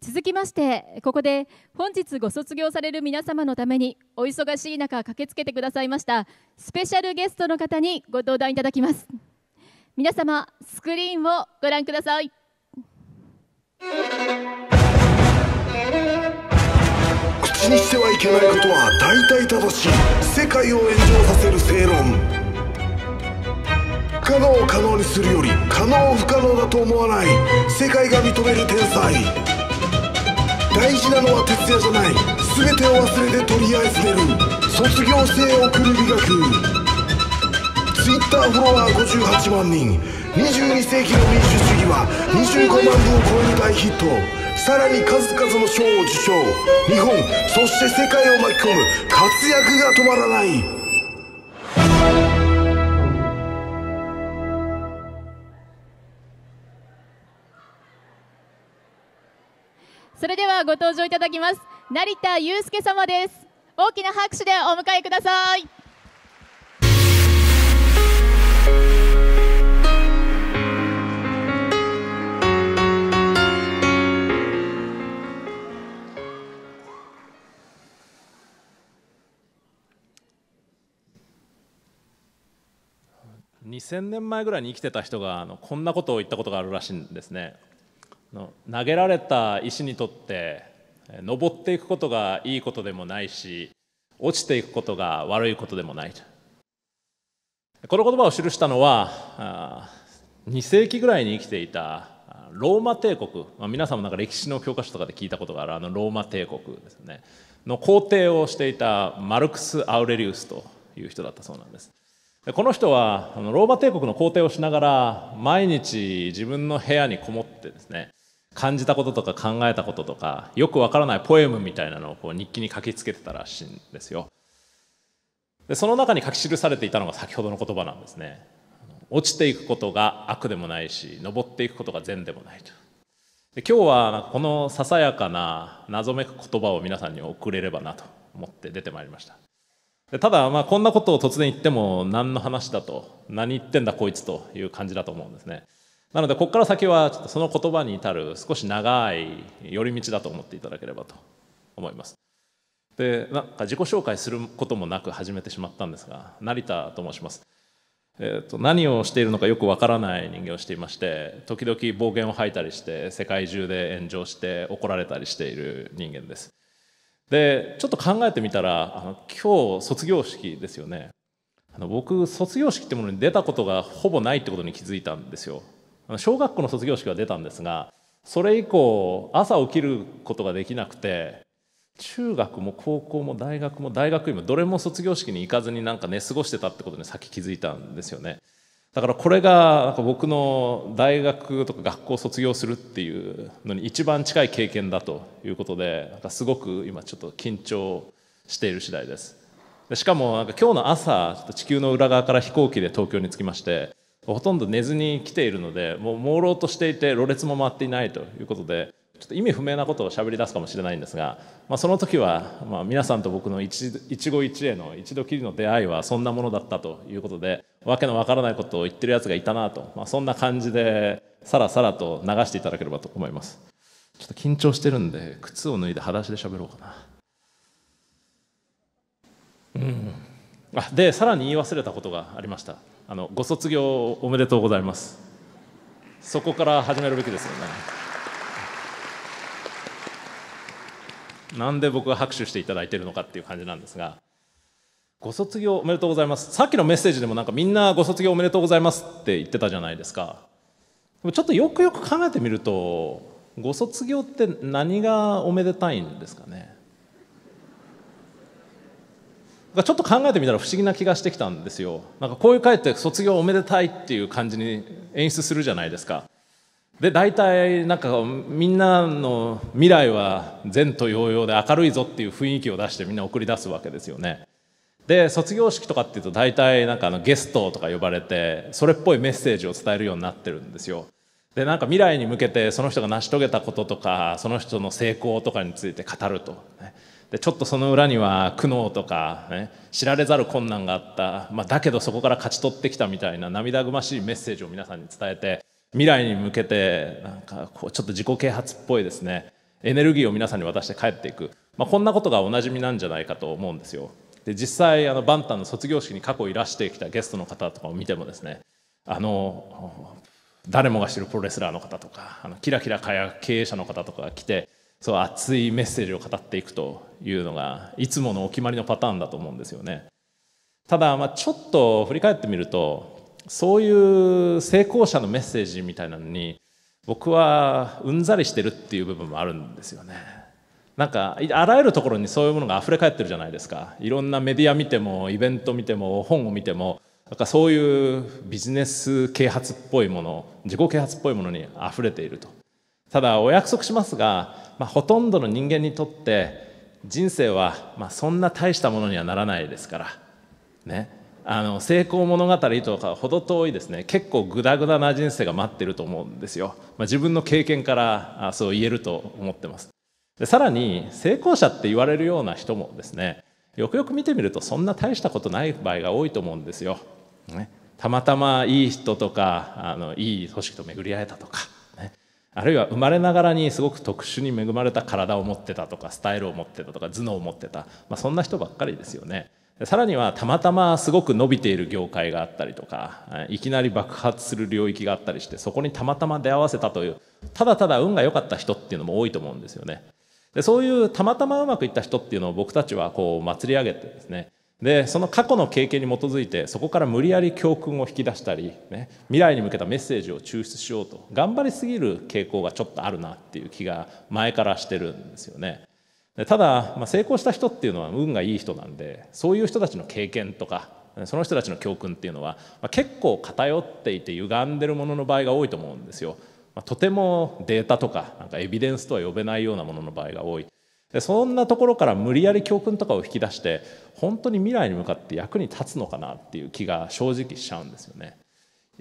続きましてここで本日ご卒業される皆様のためにお忙しい中駆けつけてくださいましたスペシャルゲストの方にご登壇いただきます皆様スクリーンをご覧ください口にしてはいけないことは大体正しい世界を炎上させる正論不可能を可能にするより可能不可能だと思わない世界が認める天才大事なのは徹夜じゃない全てを忘れてとりあえず寝る卒業生送る美学 Twitter フォロワー58万人22世紀の民主主義は25万部を超える大ヒットさらに数々の賞を受賞日本そして世界を巻き込む活躍が止まらないそれではご登場いただきます成田悠介様です大きな拍手でお迎えください2000年前ぐらいに生きてた人があのこんなことを言ったことがあるらしいんですね投げられた石にとって登っていくことがいいことでもないし落ちていくことが悪いことでもないこの言葉を記したのは2世紀ぐらいに生きていたローマ帝国、まあ、皆さんもなんか歴史の教科書とかで聞いたことがあるあのローマ帝国ですねの皇帝をしていたマルクス・アウレリウスという人だったそうなんですこの人はローマ帝国の皇帝をしながら毎日自分の部屋にこもってですね感じたこととか考えたこととかよくわからないポエムみたいなのをこう日記に書きつけてたらしいんですよでその中に書き記されていたのが先ほどの言葉なんですね落ちていくことが悪でもないし登っていくことが善でもないとで今日はこのささやかな謎めく言葉を皆さんに送れればなと思って出てまいりましたでただまあこんなことを突然言っても何の話だと何言ってんだこいつという感じだと思うんですねなのでここから先はちょっとその言葉に至る少し長い寄り道だと思っていただければと思います。でなんか自己紹介することもなく始めてしまったんですが成田と申します。えーと、何をしているのかよくわからない人間をしていまして時々暴言を吐いたりして世界中で炎上して怒られたりしている人間ですでちょっと考えてみたらあの今日卒業式ですよねあの僕卒業式ってものに出たことがほぼないってことに気づいたんですよ小学校の卒業式は出たんですがそれ以降朝起きることができなくて中学も高校も大学も大学院もどれも卒業式に行かずになんか寝過ごしてたってことにさっき気づいたんですよねだからこれが僕の大学とか学校を卒業するっていうのに一番近い経験だということでなんかすごく今ちょっと緊張している次第ですしかもなんか今日の朝ちょっと地球の裏側から飛行機で東京に着きましてほとんど寝ずに来ているのでもう朦朧としていてろれつも回っていないということでちょっと意味不明なことをしゃべり出すかもしれないんですが、まあ、その時は、ま皆さんと僕の一一期一会の一度きりの出会いはそんなものだったということでわけのわからないことを言ってるやつがいたなと、まあ、そんな感じでさらさらと流していただければと思いますちょっと緊張してるんで靴を脱いで裸足で喋ろうかなうんあでさらに言い忘れたことがありましたあのご卒業おめでとうございますそこから始めるべきですよねなんで僕が拍手していただいてるのかっていう感じなんですがご卒業おめでとうございますさっきのメッセージでもなんかみんなご卒業おめでとうございますって言ってたじゃないですかでもちょっとよくよく考えてみるとご卒業って何がおめでたいんですかねちょっと考えてみたら不思議な気がしてきたんですよなんかこういうえって卒業おめでたいっていう感じに演出するじゃないですかで大体なんかみんなの未来は前途洋々で明るいぞっていう雰囲気を出してみんな送り出すわけですよねで卒業式とかっていうと大体なんかあのゲストとか呼ばれてそれっぽいメッセージを伝えるようになってるんですよでなんか未来に向けてその人が成し遂げたこととかその人の成功とかについて語ると、ね、でちょっとその裏には苦悩とか、ね、知られざる困難があった、まあ、だけどそこから勝ち取ってきたみたいな涙ぐましいメッセージを皆さんに伝えて未来に向けてなんかこうちょっと自己啓発っぽいですねエネルギーを皆さんに渡して帰っていく、まあ、こんなことがおなじみなんじゃないかと思うんですよ。で実際あのバンタンの卒業式に過去いらしてきたゲストの方とかを見てもですねあの誰もが知るプロレスラーの方とかあのキラキラ輝く経営者の方とかが来てそう熱いメッセージを語っていくというのがいつものお決まりのパターンだと思うんですよねただまあちょっと振り返ってみるとそういう成功者のメッセージみたいなのに僕はうんざりしてるっていう部分もあるんですよねなんかあらゆるところにそういうものが溢れ返ってるじゃないですかいろんなメディア見てもイベント見ても本を見てもなんかそういうビジネス啓発っぽいもの自己啓発っぽいものに溢れているとただお約束しますが、まあ、ほとんどの人間にとって人生は、まあ、そんな大したものにはならないですから、ね、あの成功物語とか程遠いですね結構グダグダな人生が待ってると思うんですよ、まあ、自分の経験からそう言えると思ってますでさらに成功者って言われるような人もですねよくよく見てみるとそんな大したことない場合が多いと思うんですよ、ね、たまたまいい人とかあのいい組織と巡り合えたとかあるいは生まれながらにすごく特殊に恵まれた体を持ってたとかスタイルを持ってたとか頭脳を持ってた、まあ、そんな人ばっかりですよね。さらにはたまたますごく伸びている業界があったりとかいきなり爆発する領域があったりしてそこにたまたま出会わせたというただただ運が良かった人っていうのも多いと思うんですよね。でそういうたまたまうまくいった人っていうのを僕たちはこう祭り上げてですねでその過去の経験に基づいてそこから無理やり教訓を引き出したり、ね、未来に向けたメッセージを抽出しようと頑張りすぎる傾向がちょっとあるなっていう気が前からしてるんですよね。ただ、まあ、成功した人っていうのは運がいい人なんでそういう人たちの経験とかその人たちの教訓っていうのは、まあ、結構偏っていて歪んでるものの場合が多いと思うんですよ。まあ、とてもデータとかなんかエビデンスとは呼べないようなものの場合が多い。でそんなところから無理やり教訓とかを引き出して本当に未来に向かって役に立つのかなっていう気が正直しちゃうんですよね。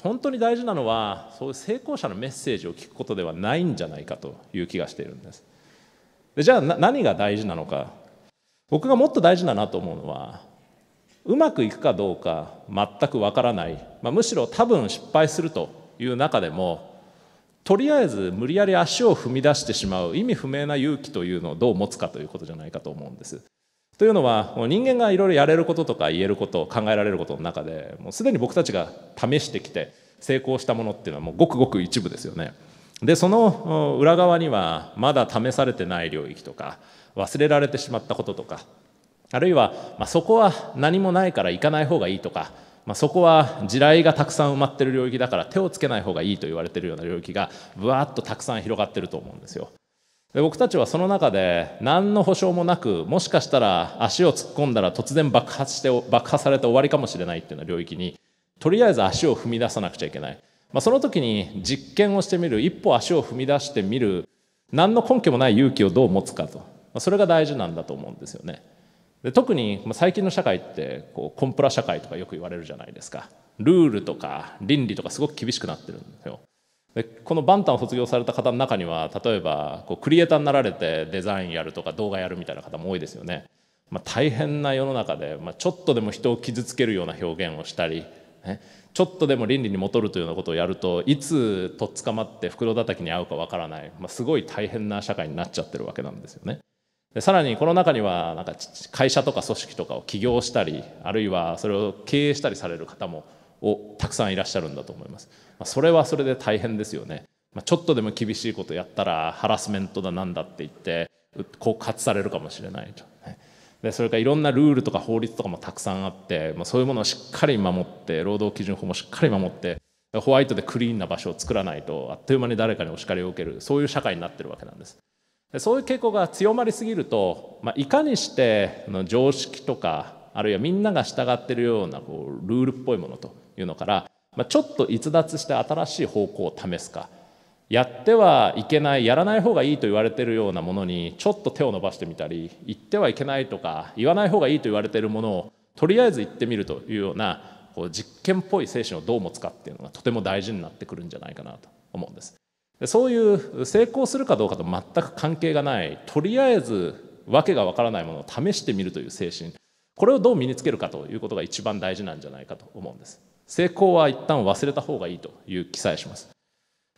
本当に大事なのはそういう成功者のメッセージを聞くことではないんじゃないかという気がしているんです。でじゃあ何が大事なのか僕がもっと大事だなと思うのはうまくいくかどうか全くわからない、まあ、むしろ多分失敗するという中でもとりあえず無理やり足を踏み出してしまう意味不明な勇気というのをどう持つかということじゃないかと思うんです。というのは人間がいろいろやれることとか言えること考えられることの中でもうすでに僕たちが試してきて成功したものっていうのはもうごくごく一部ですよね。でその裏側にはまだ試されてない領域とか忘れられてしまったこととかあるいは、まあ、そこは何もないから行かない方がいいとかまあ、そこは地雷がたくさん埋まってる領域だから手をつけない方がいいと言われてるような領域がぶわっとたくさん広がってると思うんですよ。で僕たちはその中で何の保証もなくもしかしたら足を突っ込んだら突然爆発して爆破されて終わりかもしれないっていうような領域にとりあえず足を踏み出さなくちゃいけない、まあ、その時に実験をしてみる一歩足を踏み出してみる何の根拠もない勇気をどう持つかと、まあ、それが大事なんだと思うんですよね。で特に最近の社会ってこうコンプラ社会とかよく言われるじゃないですかルールとか倫理とかすごく厳しくなってるんですよでこのバンタンを卒業された方の中には例えばこうクリエイターになられてデザインやるとか動画やるみたいな方も多いですよね、まあ、大変な世の中で、まあ、ちょっとでも人を傷つけるような表現をしたり、ね、ちょっとでも倫理に戻るというようなことをやるといつとっ捕まって袋叩きに遭うかわからない、まあ、すごい大変な社会になっちゃってるわけなんですよね。でさらにこの中にはなんか会社とか組織とかを起業したりあるいはそれを経営したりされる方もをたくさんいらっしゃるんだと思います、まあ、それはそれで大変ですよね、まあ、ちょっとでも厳しいことやったらハラスメントだなんだって言って告発されるかもしれないと、ね、でそれからいろんなルールとか法律とかもたくさんあって、まあ、そういうものをしっかり守って労働基準法もしっかり守ってホワイトでクリーンな場所を作らないとあっという間に誰かにお叱りを受けるそういう社会になってるわけなんですそういう傾向が強まりすぎると、まあ、いかにして常識とかあるいはみんなが従ってるようなこうルールっぽいものというのから、まあ、ちょっと逸脱して新しい方向を試すかやってはいけないやらない方がいいと言われてるようなものにちょっと手を伸ばしてみたり言ってはいけないとか言わない方がいいと言われてるものをとりあえず言ってみるというようなこう実験っぽい精神をどう持つかっていうのがとても大事になってくるんじゃないかなと思うんです。そういう成功するかどうかと全く関係がないとりあえず訳がわからないものを試してみるという精神これをどう身につけるかということが一番大事なんじゃないかと思うんです成功は一旦忘れた方がいいという記載します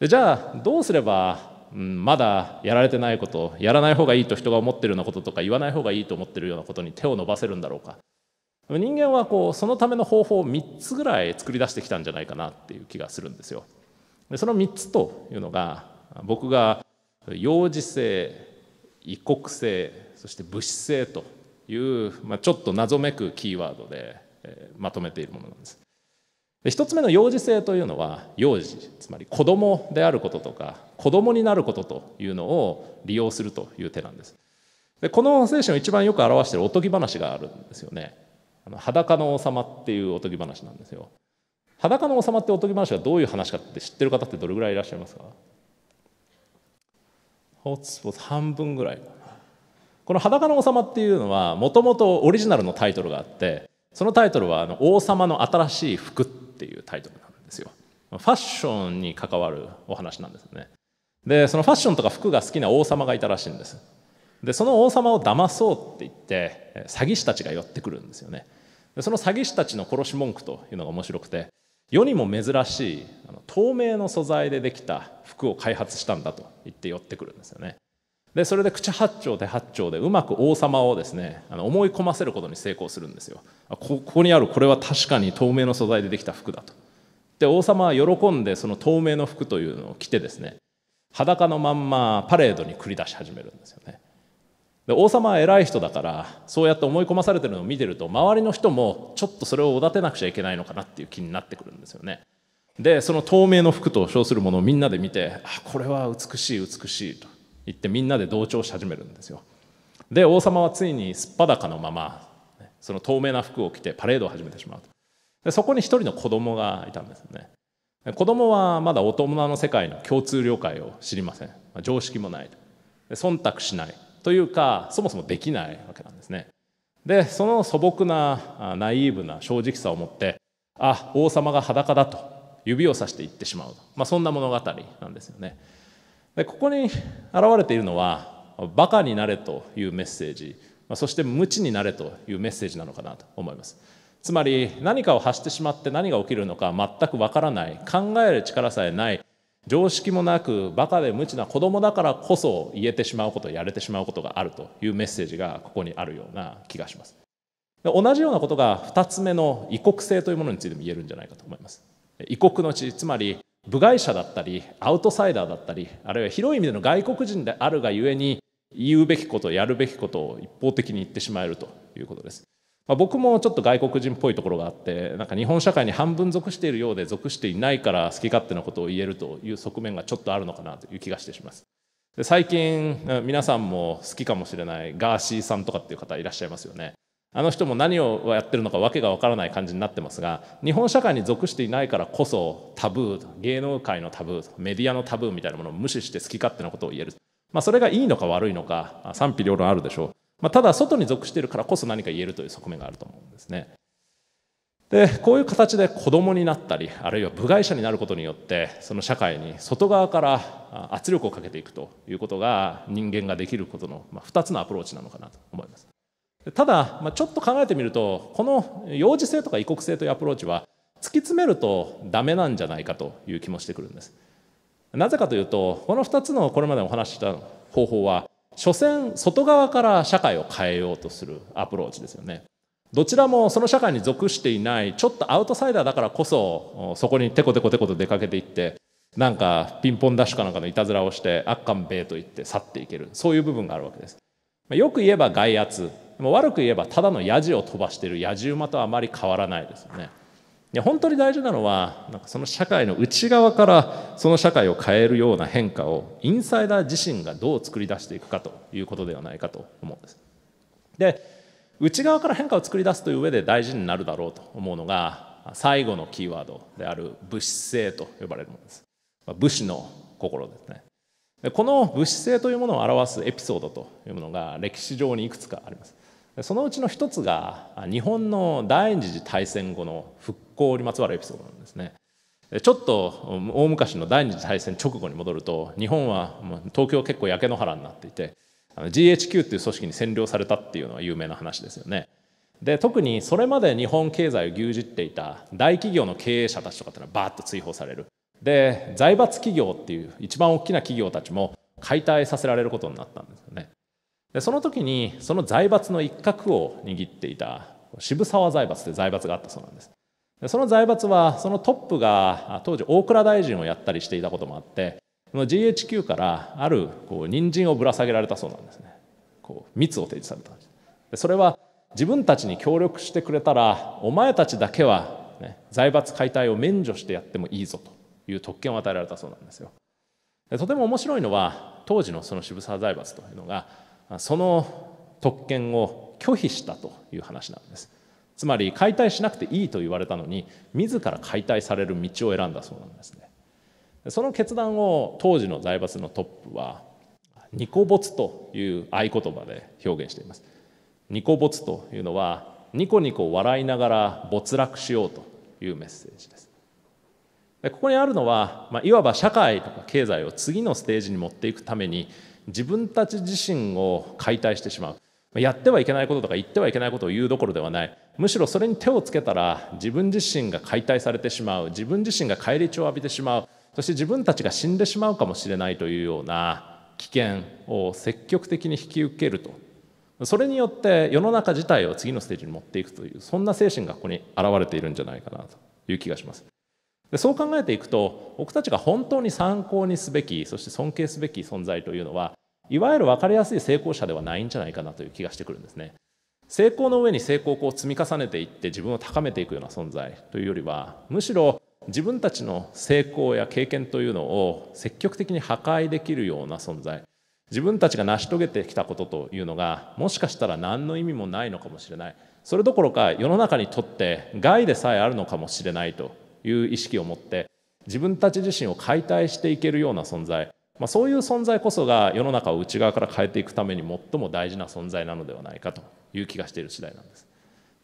でじゃあどうすれば、うん、まだやられてないことやらない方がいいと人が思ってるようなこととか言わない方がいいと思ってるようなことに手を伸ばせるんだろうか人間はこうそのための方法を3つぐらい作り出してきたんじゃないかなっていう気がするんですよでその3つというのが僕が幼児性異国性そして物質性という、まあ、ちょっと謎めくキーワードで、えー、まとめているものなんです。で1つ目の幼児性というのは幼児つまり子供であることとか子供になることというのを利用するという手なんです。でこの聖書を一番よく表しているおとぎ話があるんですよね。あの裸の王様っていうおとぎ話なんですよ。裸の王様っておとぎ話がどういう話かって知ってる方ってどれぐらいいらっしゃいますか半分ぐらいこの「裸の王様」っていうのはもともとオリジナルのタイトルがあってそのタイトルはあの「王様の新しい服」っていうタイトルなんですよファッションに関わるお話なんですねでそのファッションとか服が好きな王様がいたらしいんですでその王様を騙そうって言って詐欺師たちが寄ってくるんですよねその詐欺師たちの殺し文句というのが面白くて世にも珍しい透明の素材でできた服を開発したんだと言って寄ってくるんですよねでそれで口八丁手八丁でうまく王様をですねあの思い込ませることに成功するんですよここにあるこれは確かに透明の素材でできた服だとで王様は喜んでその透明の服というのを着てですね裸のまんまパレードに繰り出し始めるんですよねで王様は偉い人だからそうやって思い込まされてるのを見てると周りの人もちょっとそれをおだてなくちゃいけないのかなっていう気になってくるんですよねでその透明の服と称するものをみんなで見てあこれは美しい美しいと言ってみんなで同調し始めるんですよで王様はついにすっ裸のままその透明な服を着てパレードを始めてしまうとでそこに一人の子供がいたんですよね子供はまだ大人の世界の共通了解を知りません常識もない忖度しないというかそもそもできないわけなんですね。でその素朴なナイーブな正直さを持ってあ王様が裸だと指をさしていってしまうまあ、そんな物語なんですよね。でここに現れているのはバカになれというメッセージそして無知になれというメッセージなのかなと思います。つまり何かを発してしまって何が起きるのか全くわからない考える力さえない常識もなくバカで無知な子供だからこそ言えてしまうことやれてしまうことがあるというメッセージがここにあるような気がします同じようなことが2つ目の異国性というものについても言えるんじゃないかと思います異国の地つまり部外者だったりアウトサイダーだったりあるいは広い意味での外国人であるがゆえに言うべきことやるべきことを一方的に言ってしまえるということですまあ、僕もちょっと外国人っぽいところがあってなんか日本社会に半分属しているようで属していないから好き勝手なことを言えるという側面がちょっとあるのかなという気がしてしますで最近皆さんも好きかもしれないガーシーさんとかっていう方いらっしゃいますよねあの人も何をやってるのか訳が分からない感じになってますが日本社会に属していないからこそタブー芸能界のタブーメディアのタブーみたいなものを無視して好き勝手なことを言える、まあ、それがいいのか悪いのか賛否両論あるでしょうまあ、ただ外に属しているからこそ何か言えるという側面があると思うんですね。でこういう形で子供になったりあるいは部外者になることによってその社会に外側から圧力をかけていくということが人間ができることの、2つのアプローチなのかなと思います。ただ、まあ、ちょっと考えてみるとこの幼児性とか異国性というアプローチは突き詰めるとダメなんじゃないかという気もしてくるんです。なぜかというとこの2つのこれまでお話しした方法は所詮外側から社会を変えようとするアプローチですよねどちらもその社会に属していないちょっとアウトサイダーだからこそそこにテコテコテコと出かけていってなんかピンポンダッシュかなんかのいたずらをして悪感べえと言って去っていけるそういう部分があるわけですよく言えば外圧も悪く言えばただのヤジを飛ばしてるヤジ馬とあまり変わらないですよねで本当に大事なのはなんかその社会の内側からその社会を変えるような変化をインサイダー自身がどう作り出していくかということではないかと思うんです。で内側から変化を作り出すという上で大事になるだろうと思うのが最後のキーワードである物質性と呼ばれるものです。武士の心ですねこの物質性というものを表すエピソードというものが歴史上にいくつかありますそのうちの一つが日本の第二次大戦後の復興にまつわるエピソードなんですね。ちょっと大昔の第二次大戦直後に戻ると日本は東京結構焼け野原になっていて GHQ っていう組織に占領されたっていうのは有名な話ですよね。で特にそれまで日本経済を牛耳っていた大企業の経営者たちとかってのはバーッと追放されるで財閥企業っていう一番大きな企業たちも解体させられることになったんですよねでその時にその財閥の一角を握っていた渋沢財閥という財閥があったそうなんですでその財閥はそのトップが当時大蔵大臣をやったりしていたこともあってこの GHQ からあるこう人参をぶら下げられたそうなんですねこう蜜を提示されたでそれは自分たちに協力してくれたらお前たちだけは、ね、財閥解体を免除してやってもいいぞという特権を与えられたそうなんですよでとても面白いのは当時のその渋沢財閥というのがその特権を拒否したという話なんですつまり解体しなくていいと言われたのに自ら解体される道を選んだそうなんですねその決断を当時の財閥のトップはニコボツという合言葉で表現していますニコボツというのはニコニコ笑いながら没落しようというメッセージですでここにあるのは、まあ、いわば社会とか経済を次のステージに持っていくために自分たち自身を解体してしまうやってはいけないこととか言ってはいけないことを言うどころではないむしろそれに手をつけたら自分自身が解体されてしまう自分自身が返り血を浴びてしまうそして自分たちが死んでしまうかもしれないというような危険を積極的に引き受けるとそれによって世の中自体を次のステージに持っていくというそんな精神がここに現れているんじゃないかなという気がします。でそう考えていくと僕たちが本当に参考にすべきそして尊敬すべき存在というのはいわゆる分かりやすい成功者ではないんじゃないかなという気がしてくるんですね成功の上に成功をこう積み重ねていって自分を高めていくような存在というよりはむしろ自分たちの成功や経験というのを積極的に破壊できるような存在自分たちが成し遂げてきたことというのがもしかしたら何の意味もないのかもしれないそれどころか世の中にとって害でさえあるのかもしれないという意識を持って自分たち自身を解体していけるような存在、まあ、そういう存在こそが世の中を内側から変えていくために最も大事な存在なのではないかという気がしている次第なんです。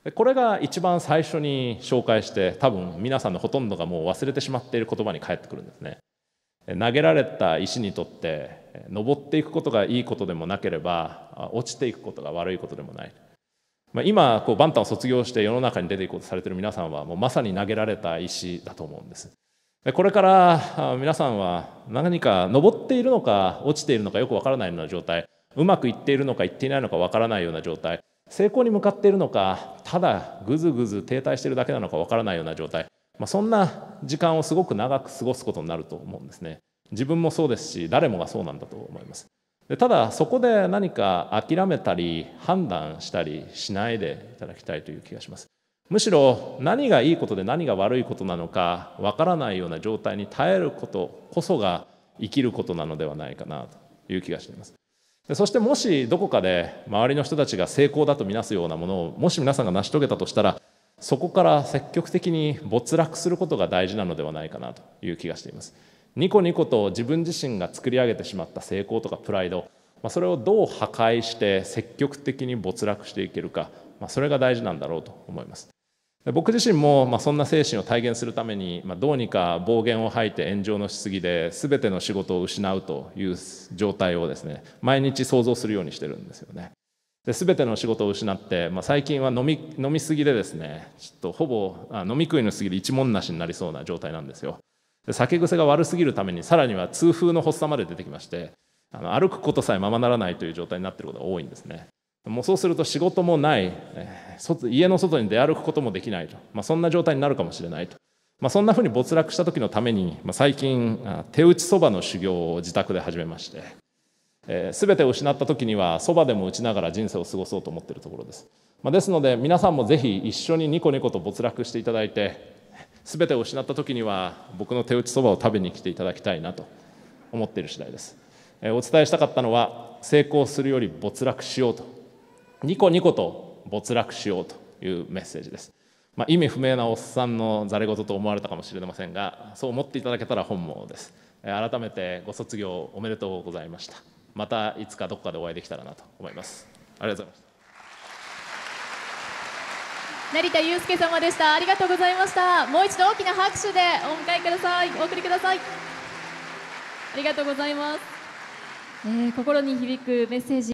でこれが一番最初に紹介して多分皆さんのほとんどがもう忘れてしまっている言葉に返ってくるんですね。投げられた石にとって登っていくことがいいことでもなければ落ちていくことが悪いことでもないま今こうバンタンを卒業して世の中に出ていこうとされている皆さんはもうまさに投げられた石だと思うんです。これから皆さんは何か登っているのか落ちているのかよくわからないような状態うまくいっているのかいっていないのかわからないような状態成功に向かっているのかただぐずぐず停滞しているだけなのかわからないような状態、まあ、そんな時間をすごく長く過ごすことになると思うんですね自分もそうですし誰もがそうなんだと思いますでただそこで何か諦めたり判断したりしないでいただきたいという気がしますむしろ何がいいことで何が悪いことなのかわからないような状態に耐えることこそが生きることなのではないかなという気がしていますでそしてもしどこかで周りの人たちが成功だと見なすようなものをもし皆さんが成し遂げたとしたらそこから積極的に没落することが大事なのではないかなという気がしています。ニコニコと自分自身が作り上げてしまった成功とかプライド、まあ、それをどう破壊して積極的に没落していけるか、まあ、それが大事なんだろうと思います。僕自身も、まあ、そんな精神を体現するために、まあ、どうにか暴言を吐いて炎上のしすぎで全ての仕事を失うという状態をですね毎日想像するようにしてるんですよね。で全ての仕事を失って、まあ、最近は飲み飲みすぎでですねちょっとほぼあ飲み食いのすぎで一文なしになりそうな状態なんですよ。酒癖が悪すぎるためにさらには痛風の発作まで出てきましてあの歩くことさえままならないという状態になっていることが多いんですねもうそうすると仕事もない、えー、家の外に出歩くこともできないと、まあ、そんな状態になるかもしれないと、まあ、そんなふうに没落した時のために、まあ、最近手打ちそばの修行を自宅で始めまして、えー、全てを失った時にはそばでも打ちながら人生を過ごそうと思っているところです、まあ、ですので皆さんもぜひ一緒にニコニコと没落していただいてすべてを失った時には僕の手打ちそばを食べに来ていただきたいなと思っている次第です、えお伝えしたかったのは成功するより没落しようとニコニコと没落しようというメッセージです、まあ、意味不明なおっさんのざれ言と思われたかもしれませんがそう思っていただけたら本望です、え改めてご卒業おめでとうございましたまたいつかどこかでお会いできたらなと思いますありがとうございました成田悠輔様でしたありがとうございましたもう一度大きな拍手でお迎えくださいお送りくださいありがとうございます、えー、心に響くメッセージ